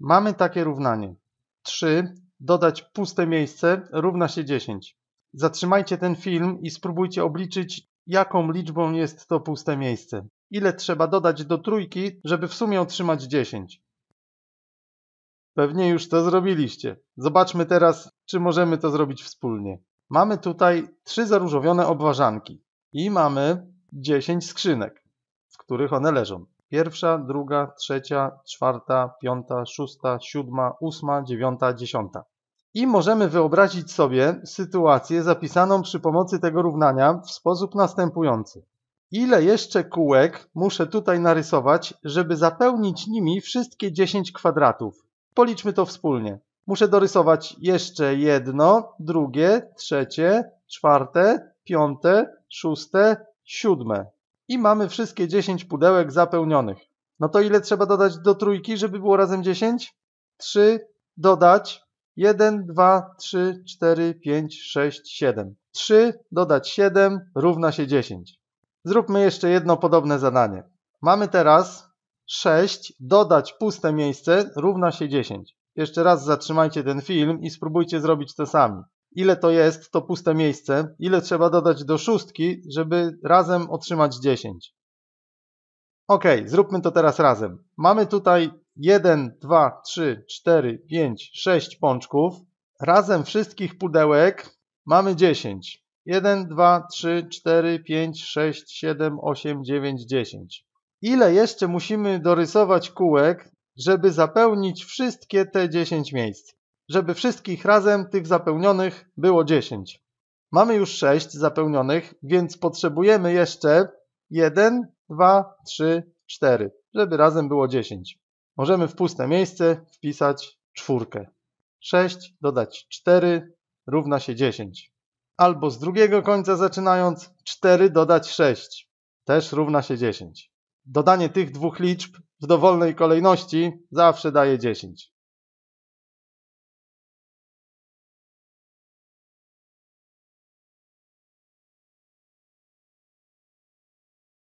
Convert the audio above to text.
Mamy takie równanie. 3 dodać puste miejsce równa się 10. Zatrzymajcie ten film i spróbujcie obliczyć, jaką liczbą jest to puste miejsce. Ile trzeba dodać do trójki, żeby w sumie otrzymać 10? Pewnie już to zrobiliście. Zobaczmy teraz, czy możemy to zrobić wspólnie. Mamy tutaj trzy zaróżowione obwarzanki i mamy 10 skrzynek, w których one leżą. Pierwsza, druga, trzecia, czwarta, piąta, szósta, siódma, ósma, dziewiąta, dziesiąta. I możemy wyobrazić sobie sytuację zapisaną przy pomocy tego równania w sposób następujący. Ile jeszcze kółek muszę tutaj narysować, żeby zapełnić nimi wszystkie 10 kwadratów? Policzmy to wspólnie. Muszę dorysować jeszcze jedno, drugie, trzecie, czwarte, piąte, szóste, siódme i mamy wszystkie 10 pudełek zapełnionych. No to ile trzeba dodać do trójki, żeby było razem 10? 3 dodać 1, 2, 3, 4, 5, 6, 7. 3 dodać 7 równa się 10. Zróbmy jeszcze jedno podobne zadanie. Mamy teraz 6 dodać puste miejsce równa się 10. Jeszcze raz zatrzymajcie ten film i spróbujcie zrobić to sami ile to jest to puste miejsce, ile trzeba dodać do szóstki, żeby razem otrzymać 10. Ok, zróbmy to teraz razem. Mamy tutaj 1, 2, 3, 4, 5, 6 pączków. Razem wszystkich pudełek mamy 10. 1, 2, 3, 4, 5, 6, 7, 8, 9, 10. Ile jeszcze musimy dorysować kółek, żeby zapełnić wszystkie te 10 miejsc? żeby wszystkich razem tych zapełnionych było 10. Mamy już 6 zapełnionych, więc potrzebujemy jeszcze 1, 2, 3, 4, żeby razem było 10. Możemy w puste miejsce wpisać czwórkę. 6 dodać 4 równa się 10. Albo z drugiego końca zaczynając 4 dodać 6 też równa się 10. Dodanie tych dwóch liczb w dowolnej kolejności zawsze daje 10.